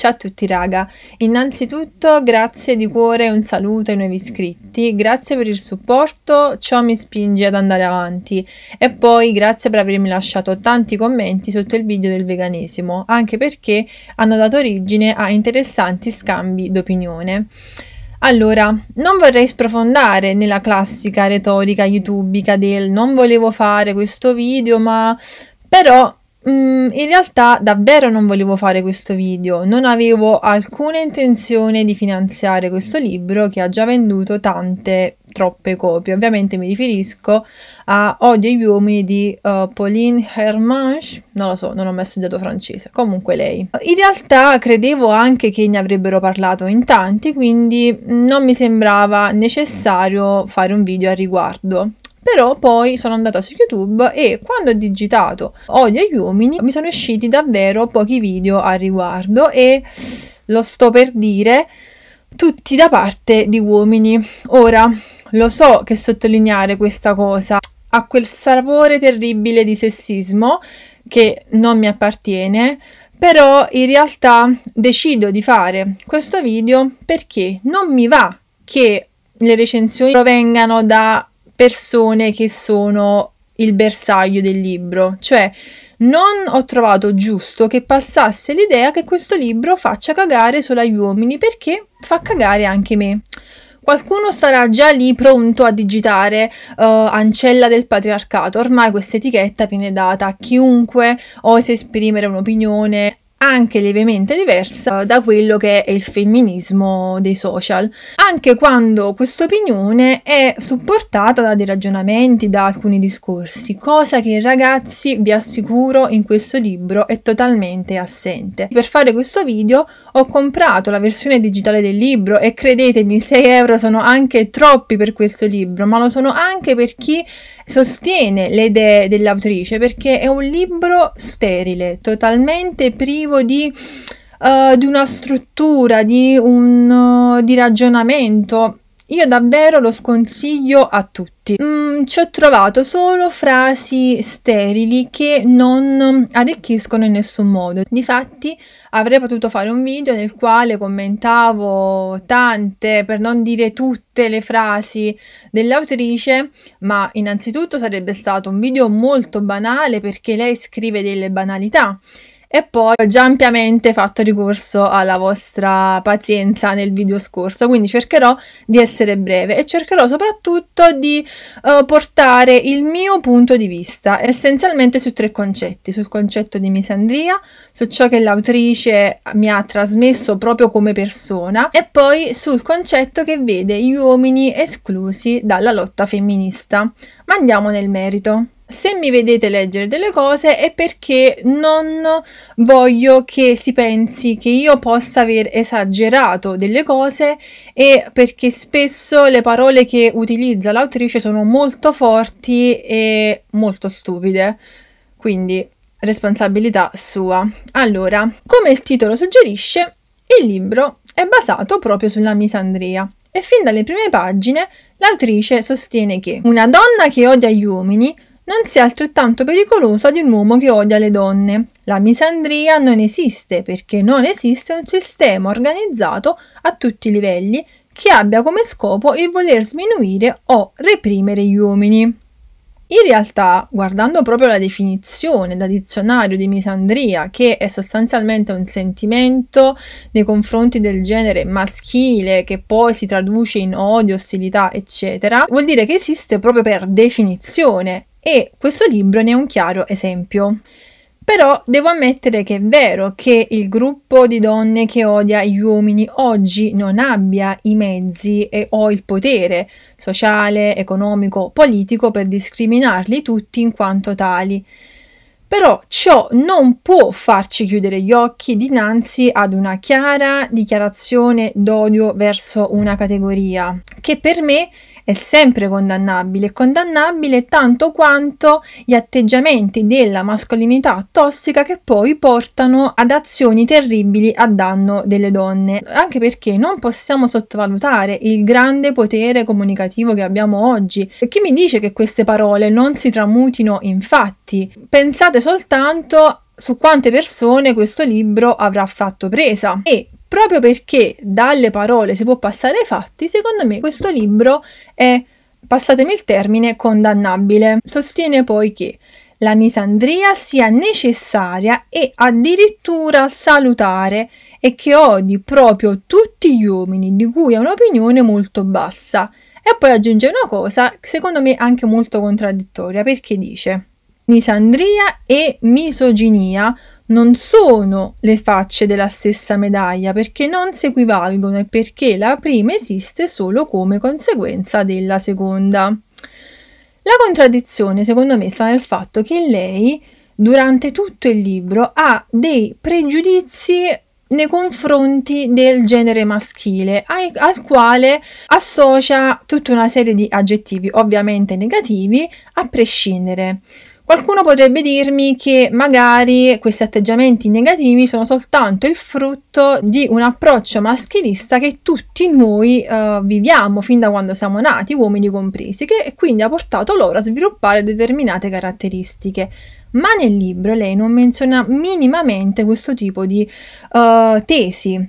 Ciao a tutti raga, innanzitutto grazie di cuore e un saluto ai nuovi iscritti, grazie per il supporto, ciò mi spinge ad andare avanti e poi grazie per avermi lasciato tanti commenti sotto il video del veganesimo, anche perché hanno dato origine a interessanti scambi d'opinione. Allora, non vorrei sprofondare nella classica retorica youtubica del non volevo fare questo video ma però Mm, in realtà davvero non volevo fare questo video, non avevo alcuna intenzione di finanziare questo libro che ha già venduto tante, troppe copie. Ovviamente mi riferisco a Odio agli uomini di uh, Pauline Hermanche, non lo so, non ho messo il dato francese, comunque lei. In realtà credevo anche che ne avrebbero parlato in tanti, quindi non mi sembrava necessario fare un video al riguardo. Però poi sono andata su YouTube e quando ho digitato odio agli uomini mi sono usciti davvero pochi video al riguardo e lo sto per dire tutti da parte di uomini. Ora, lo so che sottolineare questa cosa ha quel sapore terribile di sessismo che non mi appartiene, però in realtà decido di fare questo video perché non mi va che le recensioni provengano da persone che sono il bersaglio del libro, cioè non ho trovato giusto che passasse l'idea che questo libro faccia cagare solo agli uomini perché fa cagare anche me. Qualcuno sarà già lì pronto a digitare uh, ancella del patriarcato, ormai questa etichetta viene data a chiunque osa esprimere un'opinione, anche lievemente diversa eh, da quello che è il femminismo dei social, anche quando questa opinione è supportata da dei ragionamenti, da alcuni discorsi, cosa che ragazzi vi assicuro in questo libro è totalmente assente. Per fare questo video ho comprato la versione digitale del libro e credetemi 6 euro sono anche troppi per questo libro, ma lo sono anche per chi sostiene le idee dell'autrice perché è un libro sterile, totalmente privo di, uh, di una struttura, di, un, uh, di ragionamento io davvero lo sconsiglio a tutti. Mm, ci ho trovato solo frasi sterili che non arricchiscono in nessun modo. Difatti avrei potuto fare un video nel quale commentavo tante, per non dire tutte le frasi dell'autrice, ma innanzitutto sarebbe stato un video molto banale perché lei scrive delle banalità e poi ho già ampiamente fatto ricorso alla vostra pazienza nel video scorso, quindi cercherò di essere breve e cercherò soprattutto di uh, portare il mio punto di vista essenzialmente su tre concetti, sul concetto di misandria, su ciò che l'autrice mi ha trasmesso proprio come persona e poi sul concetto che vede gli uomini esclusi dalla lotta femminista. Ma andiamo nel merito se mi vedete leggere delle cose è perché non voglio che si pensi che io possa aver esagerato delle cose e perché spesso le parole che utilizza l'autrice sono molto forti e molto stupide. Quindi responsabilità sua. Allora, come il titolo suggerisce, il libro è basato proprio sulla misandria e fin dalle prime pagine l'autrice sostiene che una donna che odia gli uomini non sia altrettanto pericolosa di un uomo che odia le donne. La misandria non esiste perché non esiste un sistema organizzato a tutti i livelli che abbia come scopo il voler sminuire o reprimere gli uomini. In realtà, guardando proprio la definizione da dizionario di misandria, che è sostanzialmente un sentimento nei confronti del genere maschile che poi si traduce in odio, ostilità, eccetera, vuol dire che esiste proprio per definizione e questo libro ne è un chiaro esempio. Però devo ammettere che è vero che il gruppo di donne che odia gli uomini oggi non abbia i mezzi e, o il potere sociale, economico, politico per discriminarli tutti in quanto tali. Però ciò non può farci chiudere gli occhi dinanzi ad una chiara dichiarazione d'odio verso una categoria, che per me è è sempre condannabile, condannabile tanto quanto gli atteggiamenti della mascolinità tossica che poi portano ad azioni terribili a danno delle donne, anche perché non possiamo sottovalutare il grande potere comunicativo che abbiamo oggi. E chi mi dice che queste parole non si tramutino in fatti? Pensate soltanto su quante persone questo libro avrà fatto presa e proprio perché dalle parole si può passare ai fatti, secondo me questo libro è, passatemi il termine, condannabile. Sostiene poi che la misandria sia necessaria e addirittura salutare e che odi proprio tutti gli uomini di cui ha un'opinione molto bassa. E poi aggiunge una cosa, secondo me anche molto contraddittoria, perché dice misandria e misoginia non sono le facce della stessa medaglia perché non si equivalgono e perché la prima esiste solo come conseguenza della seconda. La contraddizione, secondo me, sta nel fatto che lei, durante tutto il libro, ha dei pregiudizi nei confronti del genere maschile, ai, al quale associa tutta una serie di aggettivi, ovviamente negativi, a prescindere. Qualcuno potrebbe dirmi che magari questi atteggiamenti negativi sono soltanto il frutto di un approccio maschilista che tutti noi eh, viviamo fin da quando siamo nati, uomini compresi, che quindi ha portato loro a sviluppare determinate caratteristiche. Ma nel libro lei non menziona minimamente questo tipo di eh, tesi,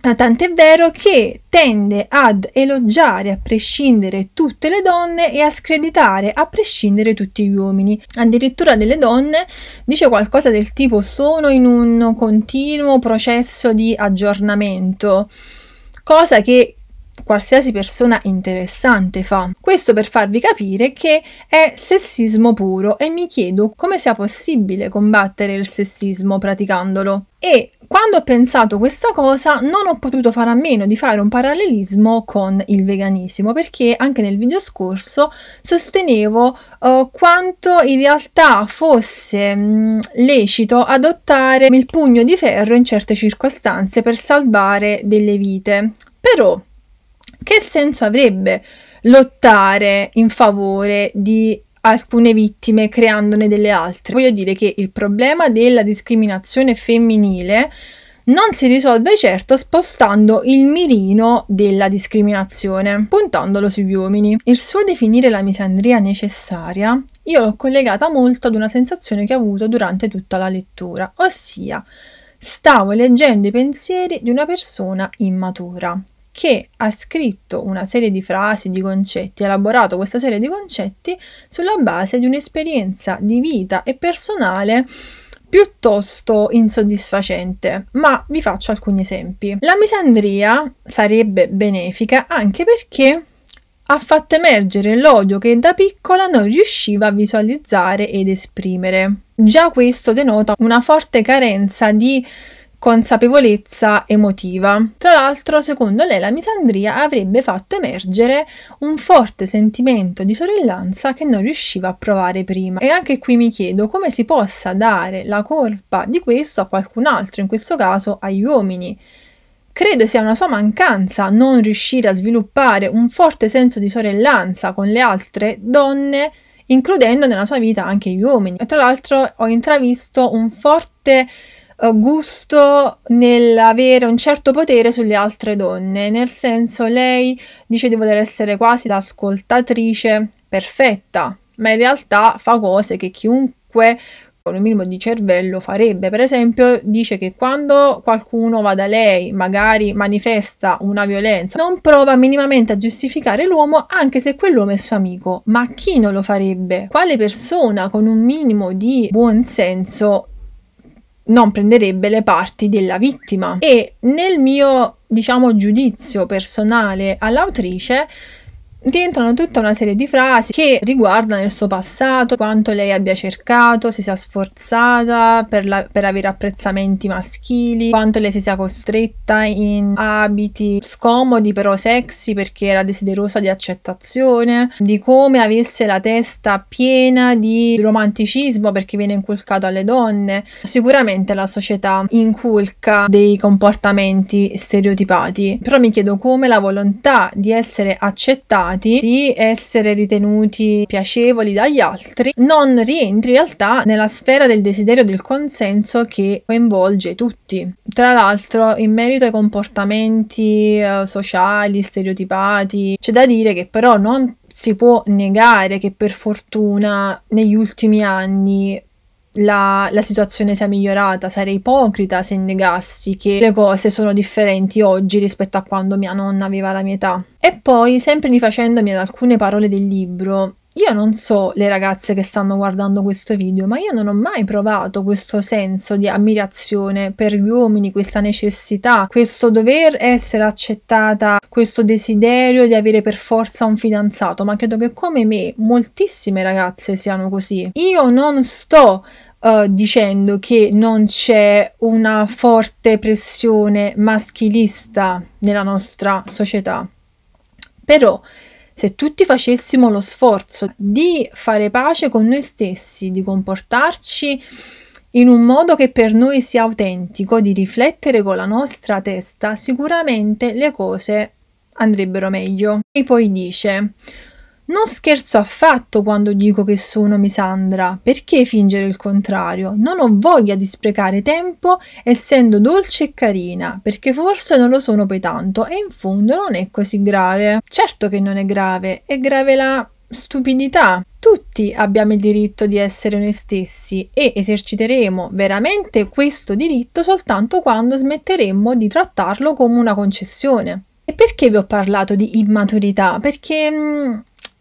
eh, tant'è vero che tende ad elogiare a prescindere tutte le donne e a screditare a prescindere tutti gli uomini. Addirittura delle donne dice qualcosa del tipo sono in un continuo processo di aggiornamento, cosa che qualsiasi persona interessante fa. Questo per farvi capire che è sessismo puro e mi chiedo come sia possibile combattere il sessismo praticandolo. E quando ho pensato questa cosa non ho potuto fare a meno di fare un parallelismo con il veganismo perché anche nel video scorso sostenevo uh, quanto in realtà fosse mh, mm, lecito adottare il pugno di ferro in certe circostanze per salvare delle vite. Però che senso avrebbe lottare in favore di alcune vittime creandone delle altre? Voglio dire che il problema della discriminazione femminile non si risolve certo spostando il mirino della discriminazione, puntandolo sugli uomini. Il suo definire la misandria necessaria io l'ho collegata molto ad una sensazione che ho avuto durante tutta la lettura, ossia stavo leggendo i pensieri di una persona immatura, che ha scritto una serie di frasi, di concetti, ha elaborato questa serie di concetti sulla base di un'esperienza di vita e personale piuttosto insoddisfacente, ma vi faccio alcuni esempi. La misandria sarebbe benefica anche perché ha fatto emergere l'odio che da piccola non riusciva a visualizzare ed esprimere. Già questo denota una forte carenza di consapevolezza emotiva. Tra l'altro, secondo lei, la misandria avrebbe fatto emergere un forte sentimento di sorellanza che non riusciva a provare prima. E anche qui mi chiedo come si possa dare la colpa di questo a qualcun altro, in questo caso agli uomini. Credo sia una sua mancanza non riuscire a sviluppare un forte senso di sorellanza con le altre donne includendo nella sua vita anche gli uomini. Tra l'altro ho intravisto un forte eh, gusto nell'avere un certo potere sulle altre donne, nel senso lei dice di voler essere quasi l'ascoltatrice perfetta, ma in realtà fa cose che chiunque con un minimo di cervello farebbe. Per esempio, dice che quando qualcuno va da lei, magari manifesta una violenza, non prova minimamente a giustificare l'uomo anche se quell'uomo è suo amico. Ma chi non lo farebbe? Quale persona con un minimo di buonsenso non prenderebbe le parti della vittima e nel mio diciamo giudizio personale all'autrice rientrano tutta una serie di frasi che riguardano il suo passato, quanto lei abbia cercato, si sia sforzata per, la, per, avere apprezzamenti maschili, quanto lei si sia costretta in abiti scomodi però sexy perché era desiderosa di accettazione, di come avesse la testa piena di romanticismo perché viene inculcato alle donne. Sicuramente la società inculca dei comportamenti stereotipati, però mi chiedo come la volontà di essere accettata risultati, di essere ritenuti piacevoli dagli altri, non rientri in realtà nella sfera del desiderio del consenso che coinvolge tutti. Tra l'altro, in merito ai comportamenti eh, sociali, stereotipati, c'è da dire che però non si può negare che per fortuna negli ultimi anni la, la situazione sia migliorata, sarei ipocrita se negassi che le cose sono differenti oggi rispetto a quando mia nonna aveva la mia età. E poi, sempre rifacendomi ad alcune parole del libro, io non so le ragazze che stanno guardando questo video, ma io non ho mai provato questo senso di ammirazione per gli uomini, questa necessità, questo dover essere accettata, questo desiderio di avere per forza un fidanzato, ma credo che come me moltissime ragazze siano così. Io non sto eh, dicendo che non c'è una forte pressione maschilista nella nostra società. Però se tutti facessimo lo sforzo di fare pace con noi stessi, di comportarci in un modo che per noi sia autentico, di riflettere con la nostra testa, sicuramente le cose andrebbero meglio. E poi dice: non scherzo affatto quando dico che sono misandra, perché fingere il contrario? Non ho voglia di sprecare tempo essendo dolce e carina, perché forse non lo sono poi tanto e in fondo non è così grave. Certo che non è grave, è grave la stupidità. Tutti abbiamo il diritto di essere noi stessi e eserciteremo veramente questo diritto soltanto quando smetteremo di trattarlo come una concessione. E perché vi ho parlato di immaturità? Perché mh, mm,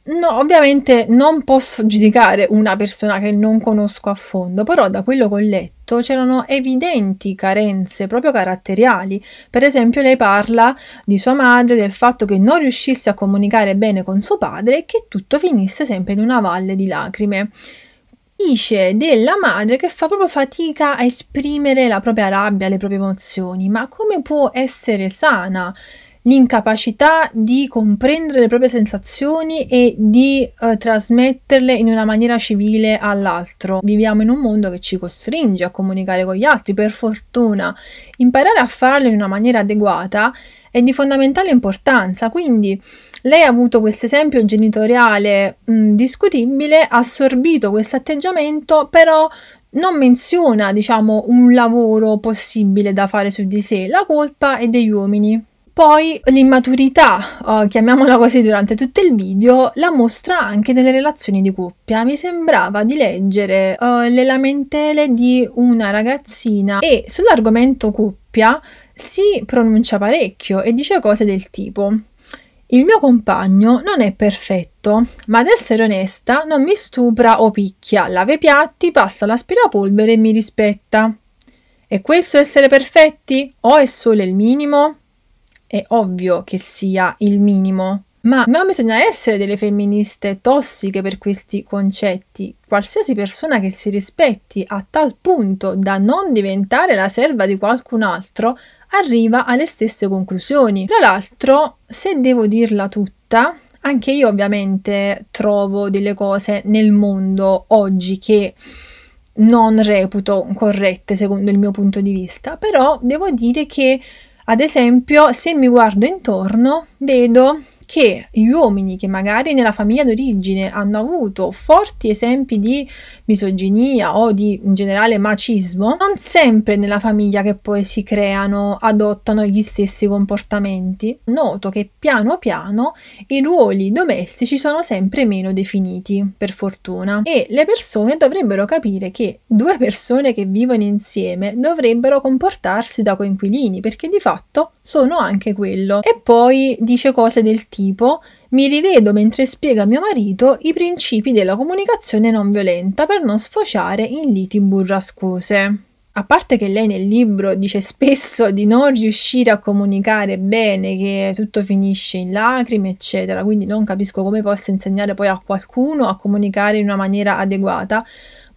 No, ovviamente non posso giudicare una persona che non conosco a fondo, però da quello che ho letto c'erano evidenti carenze proprio caratteriali. Per esempio, lei parla di sua madre, del fatto che non riuscisse a comunicare bene con suo padre e che tutto finisse sempre in una valle di lacrime. Dice della madre che fa proprio fatica a esprimere la propria rabbia, le proprie emozioni, ma come può essere sana? l'incapacità di comprendere le proprie sensazioni e di eh, trasmetterle in una maniera civile all'altro. Viviamo in un mondo che ci costringe a comunicare con gli altri, per fortuna. Imparare a farlo in una maniera adeguata è di fondamentale importanza, quindi lei ha avuto questo esempio genitoriale mh, mm, discutibile, ha assorbito questo atteggiamento, però non menziona, diciamo, un lavoro possibile da fare su di sé. La colpa è degli uomini. Poi l'immaturità, oh, chiamiamola così, durante tutto il video la mostra anche nelle relazioni di coppia. Mi sembrava di leggere oh, le lamentele di una ragazzina e sull'argomento coppia si pronuncia parecchio e dice cose del tipo il mio compagno non è perfetto, ma ad essere onesta non mi stupra o picchia, lave i piatti, passa l'aspirapolvere e mi rispetta. E questo essere perfetti o è solo il minimo? è ovvio che sia il minimo. Ma non bisogna essere delle femministe tossiche per questi concetti. Qualsiasi persona che si rispetti a tal punto da non diventare la serva di qualcun altro arriva alle stesse conclusioni. Tra l'altro, se devo dirla tutta, anche io ovviamente trovo delle cose nel mondo oggi che non reputo corrette secondo il mio punto di vista, però devo dire che ad esempio, se mi guardo intorno, vedo che gli uomini che magari nella famiglia d'origine hanno avuto forti esempi di misoginia o di in generale macismo, non sempre nella famiglia che poi si creano adottano gli stessi comportamenti. Noto che piano piano i ruoli domestici sono sempre meno definiti, per fortuna, e le persone dovrebbero capire che due persone che vivono insieme dovrebbero comportarsi da coinquilini, perché di fatto sono anche quello. E poi dice cose del tipo tipo mi rivedo mentre spiega a mio marito i principi della comunicazione non violenta per non sfociare in liti burrascose. A parte che lei nel libro dice spesso di non riuscire a comunicare bene, che tutto finisce in lacrime, eccetera, quindi non capisco come possa insegnare poi a qualcuno a comunicare in una maniera adeguata,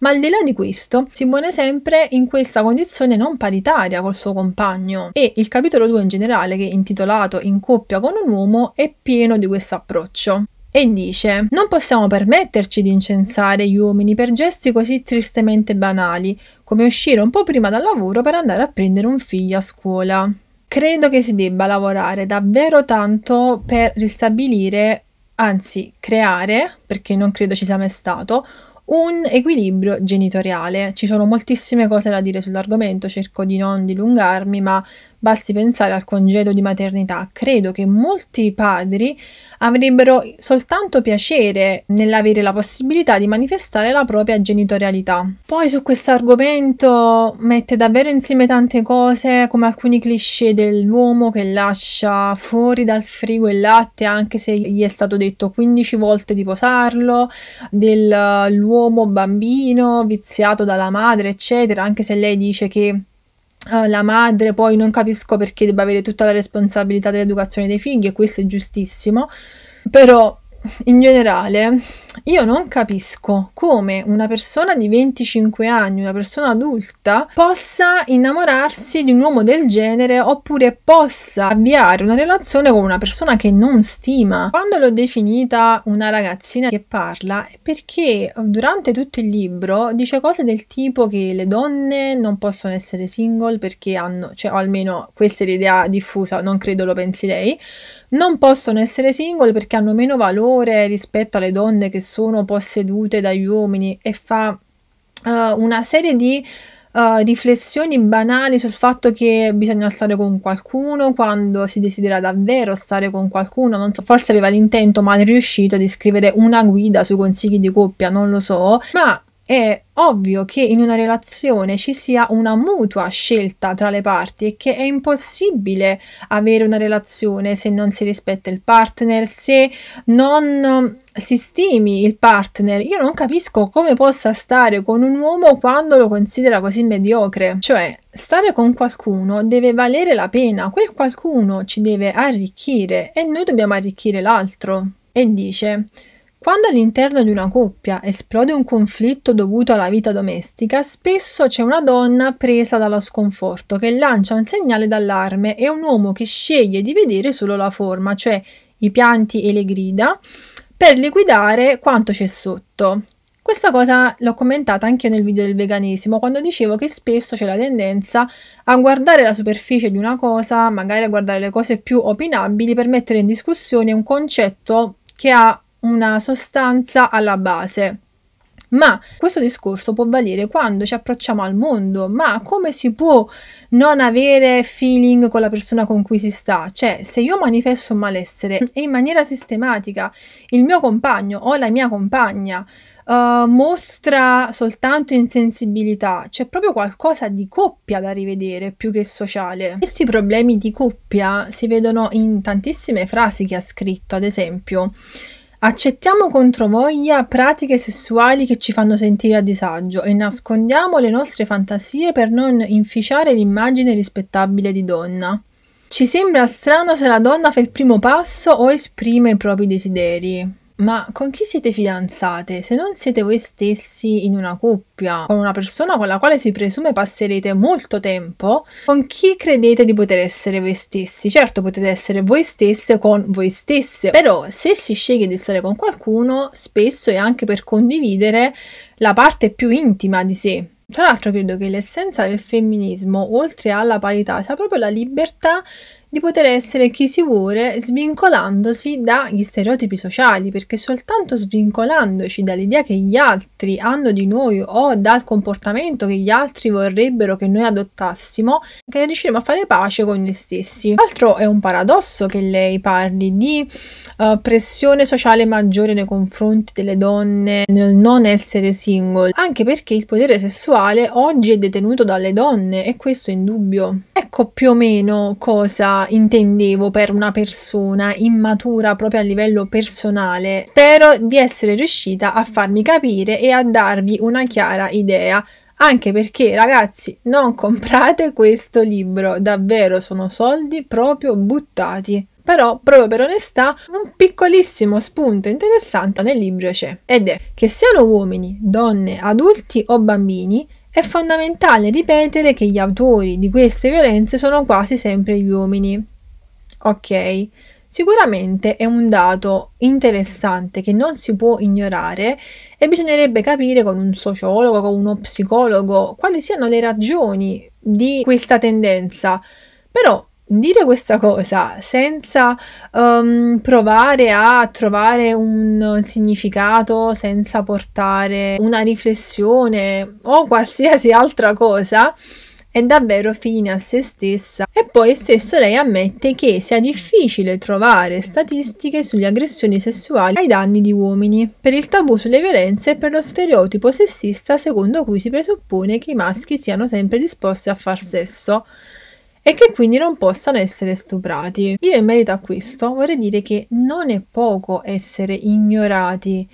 ma al di là di questo, si muore sempre in questa condizione non paritaria col suo compagno e il capitolo 2 in generale, che è intitolato In coppia con un uomo, è pieno di questo approccio e dice: Non possiamo permetterci di incensare gli uomini per gesti così tristemente banali, come uscire un po' prima dal lavoro per andare a prendere un figlio a scuola. Credo che si debba lavorare davvero tanto per ristabilire, anzi creare, perché non credo ci sia mai stato, un equilibrio genitoriale. Ci sono moltissime cose da dire sull'argomento, cerco di non dilungarmi, ma Basti pensare al congedo di maternità. Credo che molti padri avrebbero soltanto piacere nell'avere la possibilità di manifestare la propria genitorialità. Poi su questo argomento mette davvero insieme tante cose, come alcuni cliché dell'uomo che lascia fuori dal frigo il latte anche se gli è stato detto 15 volte di posarlo, dell'uomo bambino viziato dalla madre, eccetera, anche se lei dice che eh, la madre poi non capisco perché debba avere tutta la responsabilità dell'educazione dei figli e questo è giustissimo, però in generale io non capisco come una persona di 25 anni, una persona adulta, possa innamorarsi di un uomo del genere oppure possa avviare una relazione con una persona che non stima. Quando l'ho definita una ragazzina che parla è perché durante tutto il libro dice cose del tipo che le donne non possono essere single perché hanno, cioè o almeno questa è l'idea diffusa, non credo lo pensi lei, non possono essere single perché hanno meno valore rispetto alle donne che sono possedute dagli uomini e fa uh, una serie di Uh, riflessioni banali sul fatto che bisogna stare con qualcuno quando si desidera davvero stare con qualcuno. Non so, forse aveva l'intento mal riuscito di scrivere una guida sui consigli di coppia, non lo so, ma è ovvio che in una relazione ci sia una mutua scelta tra le parti e che è impossibile avere una relazione se non si rispetta il partner, se non um, si stimi il partner. Io non capisco come possa stare con un uomo quando lo considera così mediocre. Cioè, stare con qualcuno deve valere la pena, quel qualcuno ci deve arricchire e noi dobbiamo arricchire l'altro. E dice... Quando all'interno di una coppia esplode un conflitto dovuto alla vita domestica, spesso c'è una donna presa dallo sconforto che lancia un segnale d'allarme e un uomo che sceglie di vedere solo la forma, cioè i pianti e le grida, per liquidare quanto c'è sotto. Questa cosa l'ho commentata anche nel video del veganesimo, quando dicevo che spesso c'è la tendenza a guardare la superficie di una cosa, magari a guardare le cose più opinabili per mettere in discussione un concetto che ha una sostanza alla base. Ma questo discorso può valere quando ci approcciamo al mondo, ma come si può non avere feeling con la persona con cui si sta? Cioè, se io manifesto un malessere e in maniera sistematica il mio compagno o la mia compagna uh, mostra soltanto insensibilità, c'è proprio qualcosa di coppia da rivedere più che sociale. Questi problemi di coppia si vedono in tantissime frasi che ha scritto, ad esempio. Accettiamo controvoglia pratiche sessuali che ci fanno sentire a disagio e nascondiamo le nostre fantasie per non inficiare l'immagine rispettabile di donna. Ci sembra strano se la donna fa il primo passo o esprime i propri desideri. Ma con chi siete fidanzate? Se non siete voi stessi in una coppia, con una persona con la quale si presume passerete molto tempo, con chi credete di poter essere voi stessi? Certo, potete essere voi stesse con voi stesse, però se si sceglie di stare con qualcuno, spesso è anche per condividere la parte più intima di sé. Tra l'altro credo che l'essenza del femminismo, oltre alla parità, sia proprio la libertà di poter essere chi si vuole svincolandosi dagli stereotipi sociali, perché soltanto svincolandoci dall'idea che gli altri hanno di noi o dal comportamento che gli altri vorrebbero che noi adottassimo, che riusciremo a fare pace con noi stessi. Altro è un paradosso che lei parli di uh, pressione sociale maggiore nei confronti delle donne nel non essere single, anche perché il potere sessuale oggi è detenuto dalle donne e questo è in dubbio. Ecco più o meno cosa intendevo per una persona immatura proprio a livello personale. Spero di essere riuscita a farmi capire e a darvi una chiara idea anche perché ragazzi non comprate questo libro, davvero sono soldi proprio buttati. Però, proprio per onestà, un piccolissimo spunto interessante nel libro c'è, ed è che siano uomini, donne, adulti o bambini, è fondamentale ripetere che gli autori di queste violenze sono quasi sempre gli uomini. Ok, sicuramente è un dato interessante che non si può ignorare e bisognerebbe capire con un sociologo, con uno psicologo, quali siano le ragioni di questa tendenza. Però dire questa cosa senza um, provare a trovare un significato, senza portare una riflessione o qualsiasi altra cosa, è davvero fine a se stessa e poi stesso lei ammette che sia difficile trovare statistiche sulle aggressioni sessuali ai danni di uomini, per il tabù sulle violenze e per lo stereotipo sessista secondo cui si presuppone che i maschi siano sempre disposti a far sesso e che quindi non possano essere stuprati. Io in merito a questo vorrei dire che non è poco essere ignorati.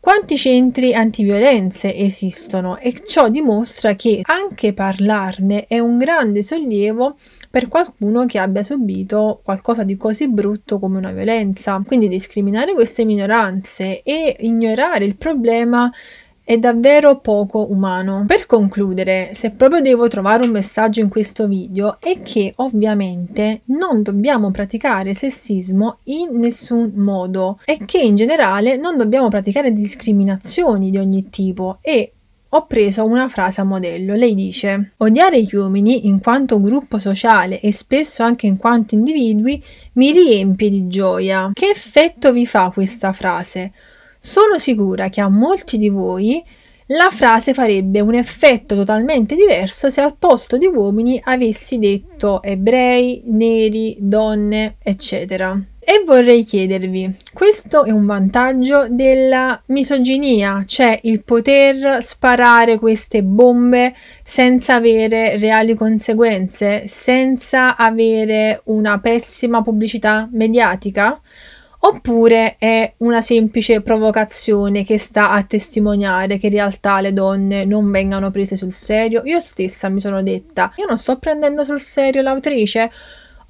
Quanti centri antiviolenze esistono e ciò dimostra che anche parlarne è un grande sollievo per qualcuno che abbia subito qualcosa di così brutto come una violenza. Quindi discriminare queste minoranze e ignorare il problema è davvero poco umano. Per concludere, se proprio devo trovare un messaggio in questo video, è che ovviamente non dobbiamo praticare sessismo in nessun modo e che in generale non dobbiamo praticare discriminazioni di ogni tipo e ho preso una frase a modello. Lei dice: Odiare gli uomini in quanto gruppo sociale e spesso anche in quanto individui mi riempie di gioia. Che effetto vi fa questa frase? Sono sicura che a molti di voi la frase farebbe un effetto totalmente diverso se al posto di uomini avessi detto ebrei, neri, donne, eccetera. E vorrei chiedervi, questo è un vantaggio della misoginia, cioè il poter sparare queste bombe senza avere reali conseguenze, senza avere una pessima pubblicità mediatica? oppure è una semplice provocazione che sta a testimoniare che in realtà le donne non vengano prese sul serio? Io stessa mi sono detta, io non sto prendendo sul serio l'autrice?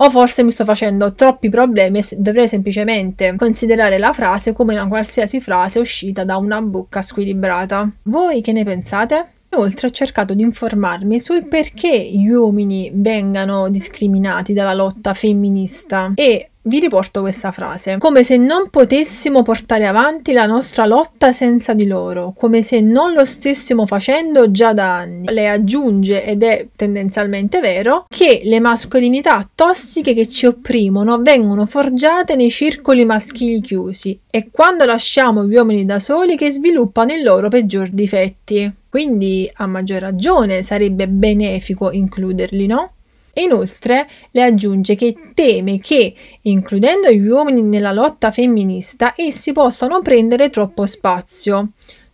O forse mi sto facendo troppi problemi e dovrei semplicemente considerare la frase come una qualsiasi frase uscita da una bocca squilibrata. Voi che ne pensate? Inoltre ho cercato di informarmi sul perché gli uomini vengano discriminati dalla lotta femminista e vi riporto questa frase. Come se non potessimo portare avanti la nostra lotta senza di loro, come se non lo stessimo facendo già da anni. Lei aggiunge, ed è tendenzialmente vero, che le mascolinità tossiche che ci opprimono vengono forgiate nei circoli maschili chiusi e quando lasciamo gli uomini da soli che sviluppano i loro peggior difetti. Quindi, a maggior ragione, sarebbe benefico includerli, no? Inoltre le aggiunge che teme che, includendo gli uomini nella lotta femminista, essi possano prendere troppo spazio.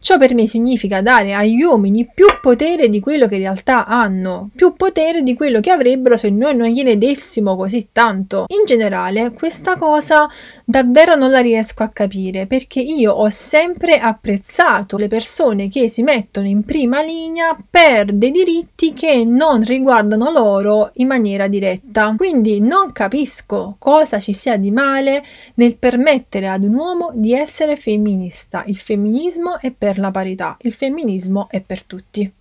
Ciò per me significa dare agli uomini più potere di quello che in realtà hanno, più potere di quello che avrebbero se noi non gliene dessimo così tanto. In generale, questa cosa davvero non la riesco a capire perché io ho sempre apprezzato le persone che si mettono in prima linea per dei diritti che non riguardano loro in maniera diretta. Quindi non capisco cosa ci sia di male nel permettere ad un uomo di essere femminista. Il femminismo è per per la parità, il femminismo è per tutti.